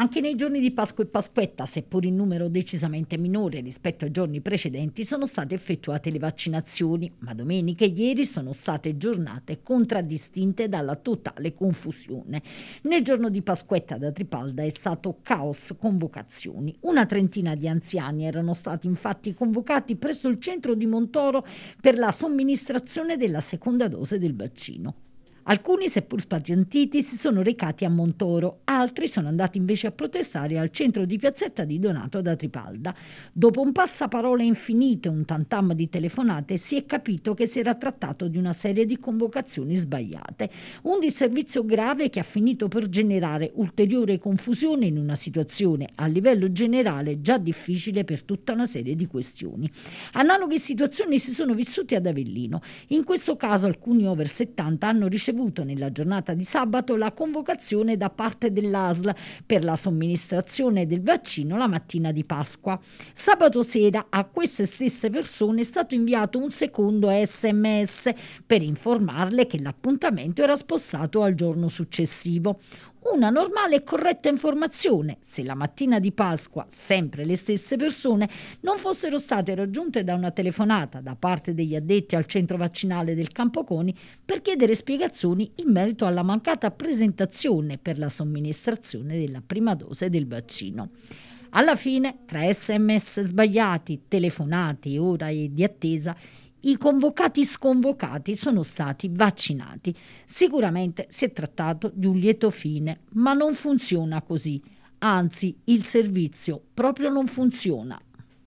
Anche nei giorni di Pasqua e Pasquetta, seppur in numero decisamente minore rispetto ai giorni precedenti, sono state effettuate le vaccinazioni, ma domenica e ieri sono state giornate contraddistinte dalla totale confusione. Nel giorno di Pasquetta da Tripalda è stato caos convocazioni. Una trentina di anziani erano stati infatti convocati presso il centro di Montoro per la somministrazione della seconda dose del vaccino. Alcuni, seppur spazientiti, si sono recati a Montoro, altri sono andati invece a protestare al centro di piazzetta di Donato da Tripalda. Dopo un passaparole infinito e un tantam di telefonate, si è capito che si era trattato di una serie di convocazioni sbagliate. Un disservizio grave che ha finito per generare ulteriore confusione in una situazione a livello generale già difficile per tutta una serie di questioni. Analoghe situazioni si sono vissute ad Avellino. In questo caso alcuni over 70 hanno ricevuto ricevuto nella giornata di sabato la convocazione da parte dell'ASL per la somministrazione del vaccino la mattina di Pasqua. Sabato sera a queste stesse persone è stato inviato un secondo sms per informarle che l'appuntamento era spostato al giorno successivo una normale e corretta informazione se la mattina di Pasqua sempre le stesse persone non fossero state raggiunte da una telefonata da parte degli addetti al centro vaccinale del Campoconi per chiedere spiegazioni in merito alla mancata presentazione per la somministrazione della prima dose del vaccino. Alla fine, tra sms sbagliati, telefonate, ora e di attesa, i convocati sconvocati sono stati vaccinati. Sicuramente si è trattato di un lieto fine, ma non funziona così. Anzi, il servizio proprio non funziona.